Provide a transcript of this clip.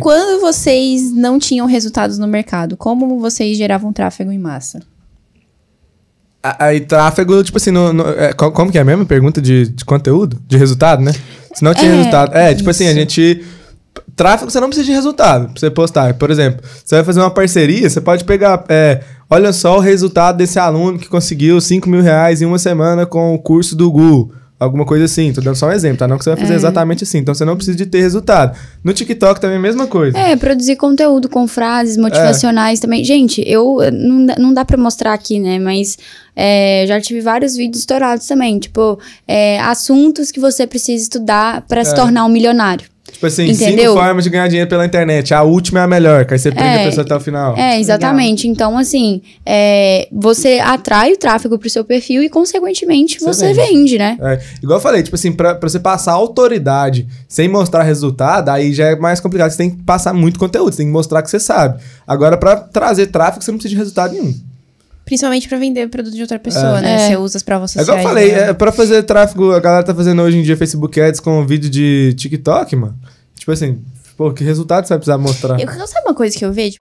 Quando vocês não tinham resultados no mercado, como vocês geravam tráfego em massa? Aí, tráfego, tipo assim, no, no, é, como que é mesmo? Pergunta de, de, conteúdo? De resultado, né? Se não tinha é, resultado. É, tipo assim, a gente. Tráfego, você não precisa de resultado pra você postar. Por exemplo, você vai fazer uma parceria, você pode pegar. É, olha só o resultado desse aluno que conseguiu 5 mil reais em uma semana com o curso do Google alguma coisa assim. Tô dando só um exemplo, tá? Não que você vai fazer é. exatamente assim. Então você não precisa de ter resultado. No TikTok também é a mesma coisa. É, produzir conteúdo com frases é. motivacionais é. também. Gente, eu não, não dá para mostrar aqui, né? Mas é, já tive vários vídeos estourados também. Tipo, é, assuntos que você precisa estudar para se é. tornar um milionário. Tipo assim, Entendeu? cinco formas de ganhar dinheiro pela internet. A última é a melhor, que aí você prende é, a pessoa até o final. É, exatamente. Legal. Então, assim, é, você atrai o tráfego pro seu perfil e, consequentemente, você, você vende. vende. né? É. Igual eu falei, tipo assim, pra, pra você passar autoridade sem mostrar resultado, aí já é mais complicado. Você tem que passar muito conteúdo, você tem que mostrar que você sabe. Agora, para trazer tráfego, você não precisa de resultado nenhum. Principalmente para vender produto de outra é. pessoa, né? é. né? Você usa as provas sociais. É igual eu falei, né? é, pra fazer tráfego, a galera tá fazendo hoje em dia Facebook Ads com vídeo de TikTok, mano. Tipo assim, pô, que resultado você vai precisar mostrar? Eu, sabe uma coisa que eu vejo?